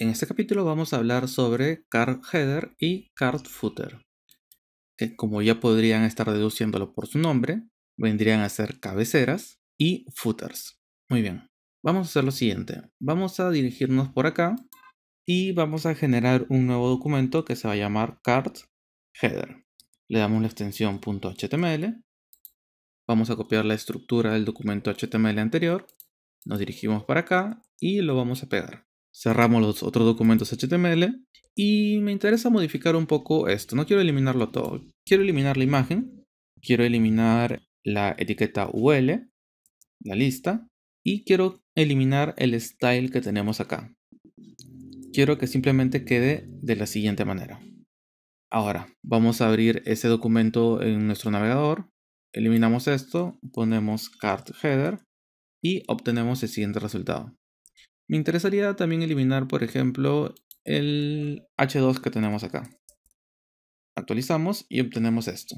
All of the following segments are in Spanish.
En este capítulo vamos a hablar sobre card header y card footer. como ya podrían estar deduciéndolo por su nombre, vendrían a ser cabeceras y footers. Muy bien, vamos a hacer lo siguiente. Vamos a dirigirnos por acá y vamos a generar un nuevo documento que se va a llamar card header. Le damos la extensión .html. Vamos a copiar la estructura del documento HTML anterior. Nos dirigimos para acá y lo vamos a pegar cerramos los otros documentos HTML y me interesa modificar un poco esto. No quiero eliminarlo todo. Quiero eliminar la imagen, quiero eliminar la etiqueta UL, la lista, y quiero eliminar el style que tenemos acá. Quiero que simplemente quede de la siguiente manera. Ahora, vamos a abrir ese documento en nuestro navegador. Eliminamos esto, ponemos cart header y obtenemos el siguiente resultado. Me interesaría también eliminar, por ejemplo, el H2 que tenemos acá. Actualizamos y obtenemos esto.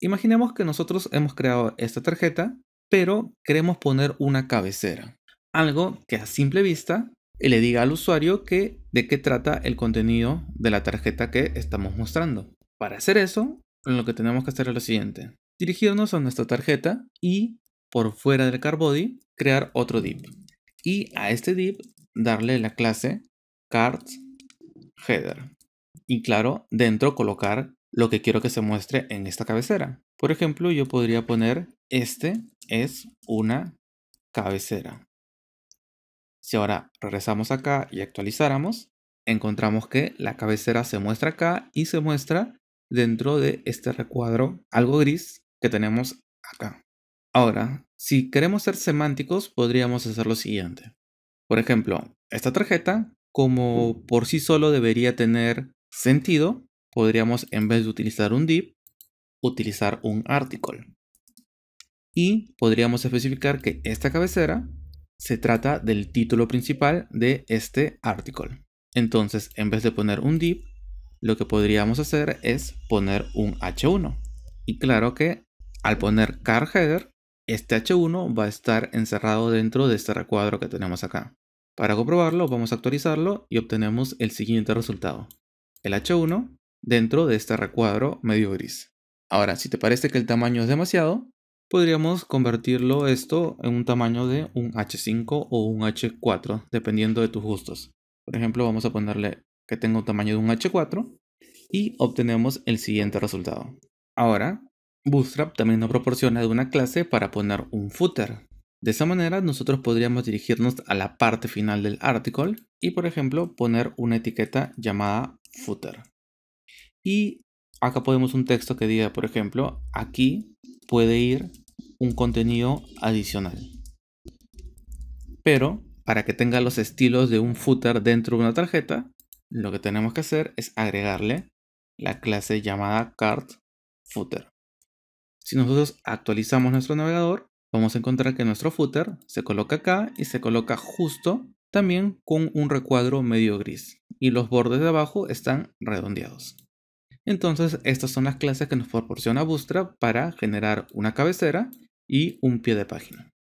Imaginemos que nosotros hemos creado esta tarjeta, pero queremos poner una cabecera. Algo que a simple vista le diga al usuario que, de qué trata el contenido de la tarjeta que estamos mostrando. Para hacer eso, lo que tenemos que hacer es lo siguiente. Dirigirnos a nuestra tarjeta y, por fuera del body crear otro div. Y a este div darle la clase cards header. Y claro, dentro colocar lo que quiero que se muestre en esta cabecera. Por ejemplo, yo podría poner este es una cabecera. Si ahora regresamos acá y actualizáramos, encontramos que la cabecera se muestra acá y se muestra dentro de este recuadro algo gris que tenemos acá. Ahora, si queremos ser semánticos, podríamos hacer lo siguiente. Por ejemplo, esta tarjeta, como por sí solo debería tener sentido, podríamos en vez de utilizar un div, utilizar un article. Y podríamos especificar que esta cabecera se trata del título principal de este article. Entonces, en vez de poner un div, lo que podríamos hacer es poner un h1. Y claro que al poner car header, este H1 va a estar encerrado dentro de este recuadro que tenemos acá. Para comprobarlo, vamos a actualizarlo y obtenemos el siguiente resultado. El H1 dentro de este recuadro medio gris. Ahora, si te parece que el tamaño es demasiado, podríamos convertirlo esto en un tamaño de un H5 o un H4, dependiendo de tus gustos. Por ejemplo, vamos a ponerle que tenga un tamaño de un H4 y obtenemos el siguiente resultado. Ahora, Bootstrap también nos proporciona una clase para poner un footer. De esa manera nosotros podríamos dirigirnos a la parte final del article y por ejemplo poner una etiqueta llamada footer. Y acá podemos un texto que diga, por ejemplo, aquí puede ir un contenido adicional. Pero para que tenga los estilos de un footer dentro de una tarjeta, lo que tenemos que hacer es agregarle la clase llamada card footer. Si nosotros actualizamos nuestro navegador, vamos a encontrar que nuestro footer se coloca acá y se coloca justo también con un recuadro medio gris y los bordes de abajo están redondeados. Entonces estas son las clases que nos proporciona Bootstrap para generar una cabecera y un pie de página.